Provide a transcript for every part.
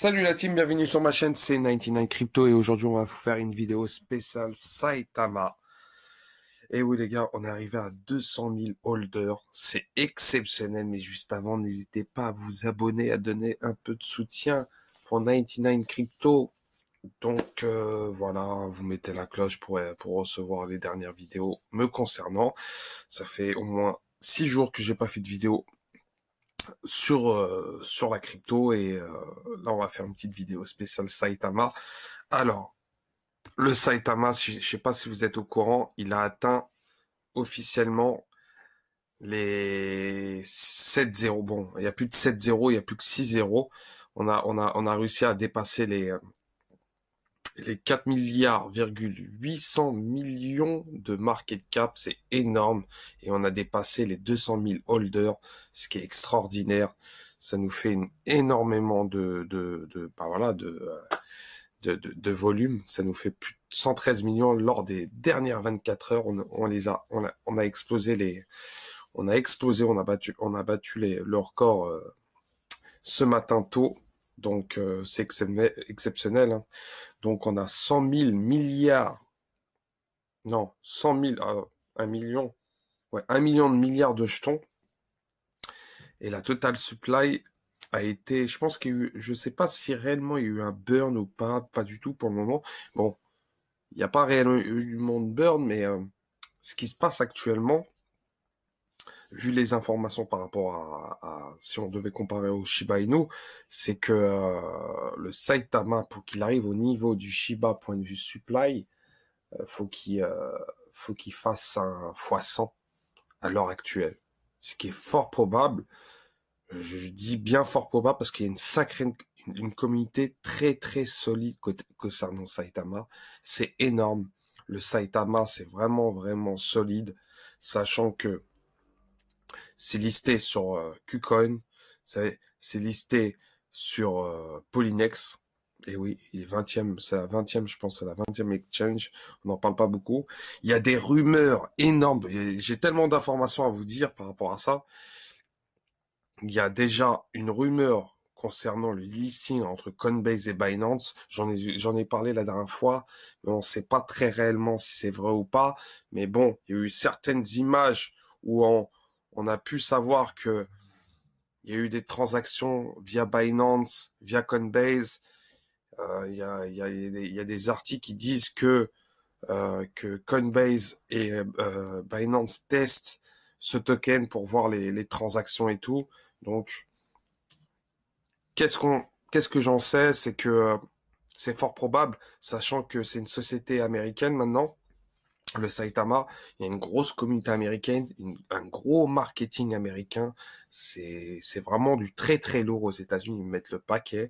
Salut la team, bienvenue sur ma chaîne, c'est 99 Crypto et aujourd'hui on va vous faire une vidéo spéciale Saitama. Et oui les gars, on est arrivé à 200 000 holders, c'est exceptionnel, mais juste avant n'hésitez pas à vous abonner, à donner un peu de soutien pour 99 Crypto. Donc euh, voilà, vous mettez la cloche pour, pour recevoir les dernières vidéos me concernant. Ça fait au moins 6 jours que j'ai pas fait de vidéo sur, euh, sur la crypto et euh, là on va faire une petite vidéo spéciale Saitama. Alors, le Saitama, je sais pas si vous êtes au courant, il a atteint officiellement les 7-0. Bon, il n'y a plus de 7-0, il n'y a plus que 6-0. On a, on, a, on a réussi à dépasser les, euh, les 4 milliards, 800 millions de market cap, c'est énorme. Et on a dépassé les 200 000 holders, ce qui est extraordinaire. Ça nous fait énormément de, de, de, bah voilà, de, de, de, volume. Ça nous fait plus de 113 millions lors des dernières 24 heures. On, les a, on a, on a explosé les, on a explosé, on a battu, on a battu les, le record euh, ce matin tôt. Donc, euh, c'est exceptionnel. Hein. Donc, on a 100 000 milliards. Non, 100 000, 1 million. Ouais, 1 million de milliards de jetons. Et la total supply a été, je pense qu'il y a eu, je sais pas si réellement il y a eu un burn ou pas, pas du tout pour le moment. Bon, il n'y a pas réellement eu du monde burn, mais euh, ce qui se passe actuellement, vu les informations par rapport à, si on devait comparer au Shiba Inu, c'est que euh, le Saitama, pour qu'il arrive au niveau du Shiba point de vue supply, euh, faut qu'il euh, faut qu'il fasse un x100 à l'heure actuelle. Ce qui est fort probable. Je dis bien fort probable parce qu'il y a une sacrée une, communauté très très solide concernant Saitama. C'est énorme. Le Saitama, c'est vraiment vraiment solide, sachant que c'est listé sur euh, Qcoin. KuCoin, c'est listé sur euh, Polynex. Et oui, il est 20e, c'est la 20e, je pense, c'est la 20e exchange. On n'en parle pas beaucoup. Il y a des rumeurs énormes. J'ai tellement d'informations à vous dire par rapport à ça. Il y a déjà une rumeur concernant le listing entre Coinbase et Binance. J'en ai, j'en ai parlé la dernière fois, mais on ne sait pas très réellement si c'est vrai ou pas. Mais bon, il y a eu certaines images où on, on a pu savoir que il y a eu des transactions via Binance, via Coinbase. Il y, a, des articles qui disent que, euh, que Coinbase et euh, Binance testent ce token pour voir les, les transactions et tout. Donc, qu'est-ce qu'on, qu'est-ce que j'en sais C'est que euh, c'est fort probable, sachant que c'est une société américaine maintenant, le Saitama, il y a une grosse communauté américaine, un gros marketing américain. C'est vraiment du très très lourd aux États-Unis. Ils mettent le paquet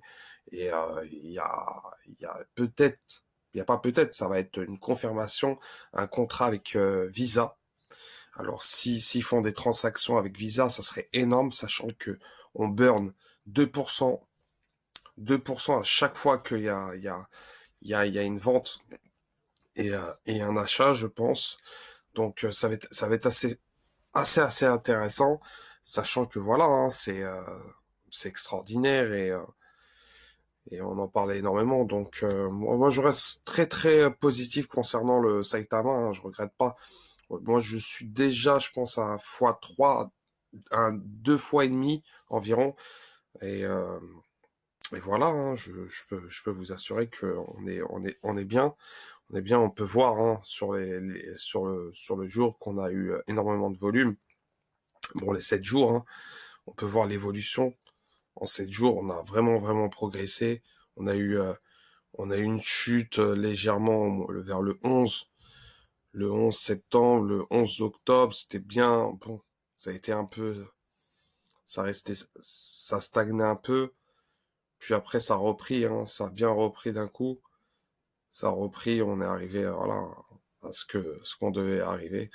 et euh, il y a, a peut-être, il n'y a pas peut-être, ça va être une confirmation, un contrat avec euh, Visa. Alors si s'ils font des transactions avec Visa, ça serait énorme, sachant que on burn 2%, 2% à chaque fois qu'il y a y, a, il y a, une vente euh, et, un achat, je pense. Donc euh, ça va être, ça va être assez, assez, assez intéressant, sachant que voilà, hein, c'est, euh, c'est extraordinaire et, et on en parlait énormément. Donc moi, je reste très, très positif concernant le Saitama. Hein. je regrette pas. Moi, je suis déjà, je pense, à x3, à deux fois et demi environ. Et mais voilà, hein, je, je, peux, vous assurer qu'on est, on est, on est bien. On est bien, on peut voir hein, sur, les, sur, le, sur le jour qu'on a eu euh, énormément de volume. Bon, les sept jours, hein, on peut voir l'évolution. En sept jours, on a vraiment, vraiment progressé. On a eu, euh, on a eu une chute euh, légèrement vers le 11, le 11 septembre, le 11 octobre. C'était bien. Bon, ça a été un peu. Ça restait. Ça stagnait un peu puis après, ça a repris, hein, ça a bien repris d'un coup. Ça a repris, on est arrivé voilà, à ce que ce qu'on devait arriver.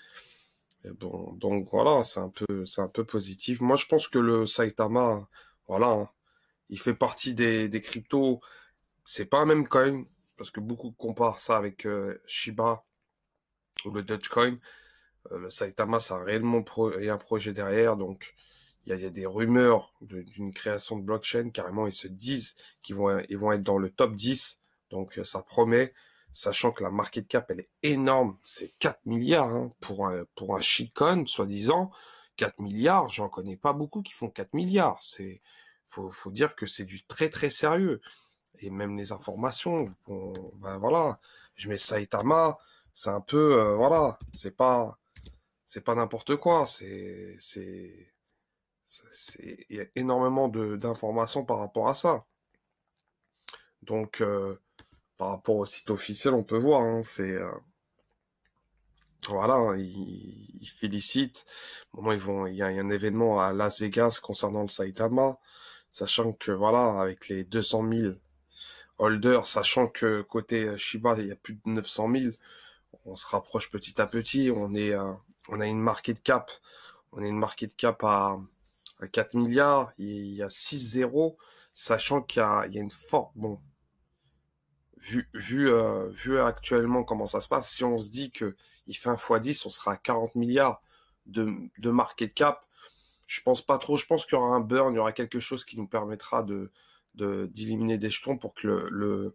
Et bon, donc voilà, c'est un peu, c'est un peu positif. Moi, je pense que le Saitama, voilà, hein, il fait partie des, des cryptos. C'est pas un même coin parce que beaucoup comparent ça avec euh, Shiba ou le Dogecoin. Euh, le Saitama, ça a réellement un projet derrière, donc il y a, des rumeurs d'une création de blockchain, carrément, ils se disent qu'ils vont, ils vont être dans le top 10. Donc euh, ça promet, sachant que la market cap, elle est énorme, c'est 4 milliards hein, pour un, pour un shitcoin, soi-disant. 4 milliards, j'en connais pas beaucoup qui font 4 milliards. C'est faut, dire que c'est du très très sérieux. Et même les informations, ben voilà, je mets Saitama, c'est un peu euh, voilà, c'est pas c'est pas n'importe quoi, c'est c'est il y a énormément d'informations par rapport à ça. Donc, euh, par rapport au site officiel, on peut voir, hein, c'est... Euh, voilà, hein, ils, félicitent. ils vont, il y, a, un événement à Las Vegas concernant le Saitama, sachant que voilà, avec les 200 000 holders, sachant que côté Shiba, il y a plus de 900 000, on se rapproche petit à petit. On est, euh, on a une market cap, on a une market cap à à euh, 4 milliards, il y a 6-0, sachant qu'il y, a une forte... Bon, vu, euh, vu, actuellement comment ça se passe, si on se dit qu'il fait un x 10, on sera à 40 milliards de, de market cap. Je pense pas trop. Je pense qu'il y aura un burn, il y aura quelque chose qui nous permettra de d'éliminer des jetons pour que le,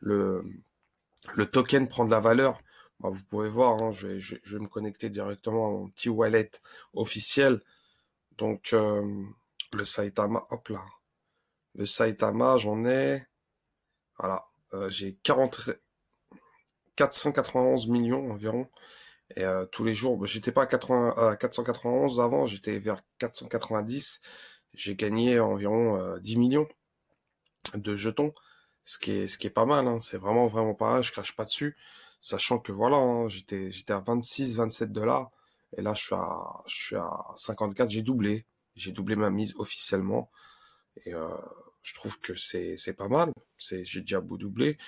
le, token prenne de la valeur. Bah, vous pouvez voir, hein, je, vais, je, vais me connecter directement à mon petit wallet officiel. Donc, euh, le Saitama, hop là. Le Saitama, j'en ai. Voilà. Euh, j'ai 40... 491 millions environ. Et euh, tous les jours, bah, j'étais pas à 491 avant, j'étais vers 490. J'ai gagné environ 10 millions de jetons, ce qui est, ce qui est pas mal. Hein. C'est vraiment, vraiment pas mal. Je crache pas dessus. Sachant que voilà, hein, j'étais, j'étais à 26, 27 dollars et là, je suis à, 54, j'ai doublé. J'ai doublé ma mise officiellement. Et euh, je trouve que c'est pas mal. J'ai déjà beau doublé.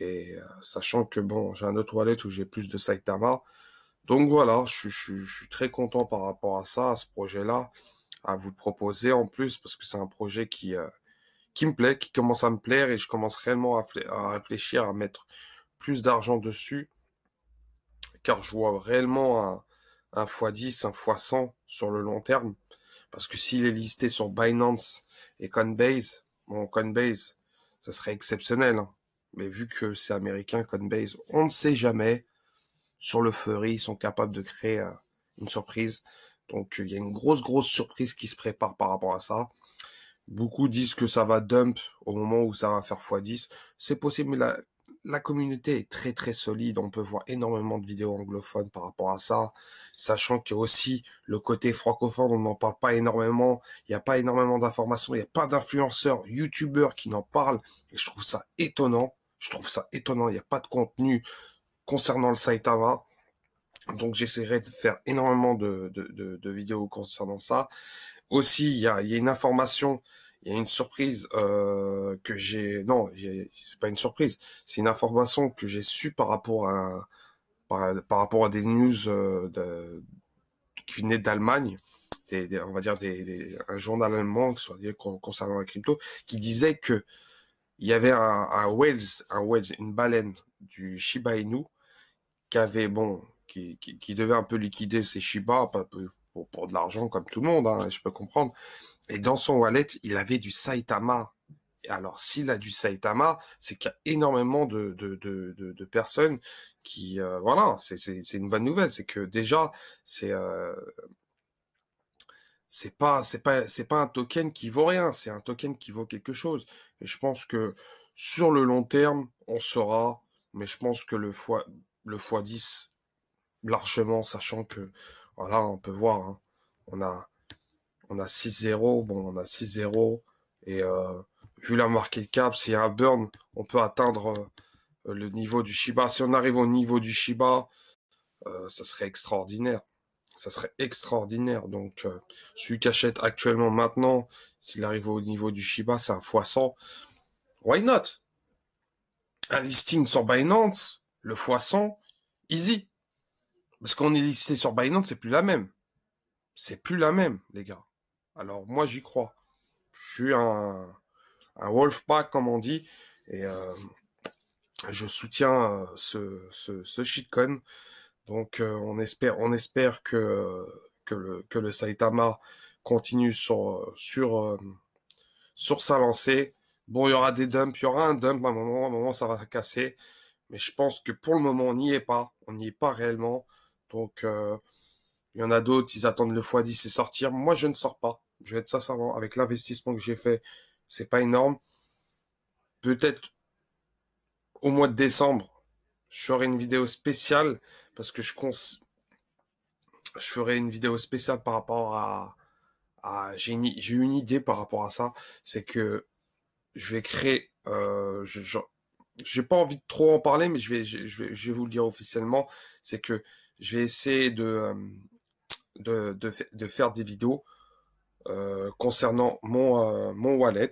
Et euh, sachant que bon, j'ai un autre wallet où j'ai plus de Saitama. Donc voilà, je, suis très content par rapport à ça, à ce projet-là, à vous proposer en plus, parce que c'est un projet qui, euh, qui me plaît, qui commence à me plaire, et je commence réellement à réfléchir à mettre plus d'argent dessus car je vois réellement un, un x10, un x100 sur le long terme. Parce que s'il est listé sur Binance et Coinbase, bon, Coinbase, ça serait exceptionnel. Hein. Mais vu que c'est américain, Coinbase, on ne sait jamais. Sur le furry, ils sont capables de créer euh, une surprise. Donc, il y a une grosse, grosse surprise qui se prépare par rapport à ça. Beaucoup disent que ça va dump au moment où ça va faire x10. C'est possible, mais là, la communauté est très très solide. On peut voir énormément de vidéos anglophones par rapport à ça, sachant que aussi le côté francophone, on n'en parle pas énormément. Il n'y a pas énormément d'informations. Il n'y a pas d'influenceurs, youtubeurs qui n'en parlent. je trouve ça étonnant. Je trouve ça étonnant. Il n'y a pas de contenu concernant le Saitama. Donc j'essaierai de faire énormément de, vidéos concernant ça. Aussi, il y il y a une information il y a une surprise euh, que j'ai. Non, c'est pas une surprise. C'est une information que j'ai su par rapport à par, rapport à des news euh, de... qui venaient d'Allemagne. Des, on va dire des, un journal allemand, soit concernant la crypto, qui disait que il y avait un, un un une baleine du Shiba Inu qui avait bon, qui, qui, qui devait un peu liquider ses Shiba pour, pour de l'argent comme tout le monde, hein, je peux comprendre, et dans son wallet, il avait du Saitama. alors, s'il a du Saitama, c'est qu'il y a énormément de, de, de, de, de personnes qui... Euh, voilà, c'est une bonne nouvelle. C'est que déjà, c'est... Euh, c'est pas c'est pas c'est pas un token qui vaut rien, c'est un token qui vaut quelque chose. Et je pense que sur le long terme, on saura, mais je pense que le fois le x10 largement sachant que voilà, on peut voir hein, on a on a 6-0. Bon, on a 6-0. Et euh, vu la marquée de cap, a un burn, on peut atteindre euh, le niveau du Shiba. Si on arrive au niveau du Shiba, euh, ça serait extraordinaire. Ça serait extraordinaire. Donc, celui qui achète actuellement maintenant, s'il arrive au niveau du Shiba, c'est un x100. Why not Un listing sur Binance, le x100, easy. Parce qu'on est listé sur Binance, c'est plus la même. C'est plus la même, les gars. Alors moi j'y crois. Je suis un, Wolfpack comme on dit et euh, je soutiens euh, ce, ce, shitcon. Donc euh, on espère on espère que que le, Saitama continue sur sur sur sa lancée. Bon, il y aura des dumps, il y aura un dump à un moment, à un moment ça va casser. Mais je pense que pour le moment, on n'y est pas. On n'y est pas réellement. Donc, il y en a d'autres, ils attendent le x10 et sortir. Moi, je ne sors pas. Je vais être sincèrement. avec l'investissement que j'ai fait. C'est pas énorme. Peut-être au mois de décembre, je ferai une vidéo spéciale parce que je, je ferai une vidéo spéciale par rapport à, à... j'ai une... une idée par rapport à ça. C'est que je vais créer, euh, je, n'ai j'ai pas envie de trop en parler, mais je vais vous le dire officiellement, c'est que je vais essayer de, euh, de, de, de faire des vidéos euh, concernant mon, euh, mon wallet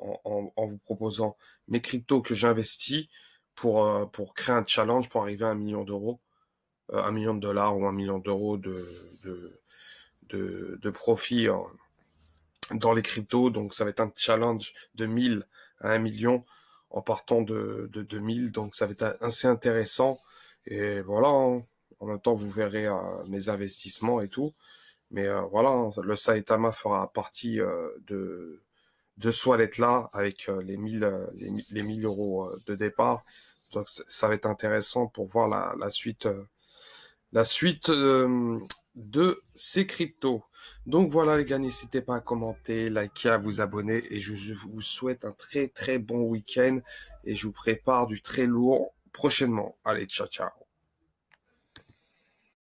en, en, en, vous proposant mes cryptos que j'investis pour, euh, pour créer un challenge pour arriver à un million d'euros, euh, un million de dollars ou un million d'euros de, de, de, de profit dans les cryptos. Donc ça va être un challenge de 1000 à 1 million en partant de, de 2000. Donc ça va être assez intéressant. Et voilà, hein. En même temps, vous verrez euh, mes investissements et tout. Mais euh, voilà, hein, le Saitama fera partie euh, de, de ce là avec les 1000, les, 1000 euros de départ. Donc ça va être intéressant pour voir la, suite, la suite de ces cryptos. Donc voilà les gars, n'hésitez pas à commenter, liker, à vous abonner et je vous souhaite un très très bon week-end et je vous prépare du très lourd prochainement. Allez, ciao ciao